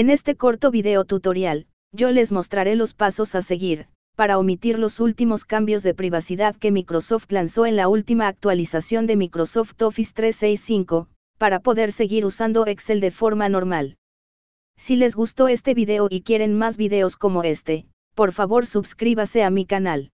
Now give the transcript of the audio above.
En este corto video tutorial, yo les mostraré los pasos a seguir, para omitir los últimos cambios de privacidad que Microsoft lanzó en la última actualización de Microsoft Office 365, para poder seguir usando Excel de forma normal. Si les gustó este video y quieren más videos como este, por favor suscríbase a mi canal.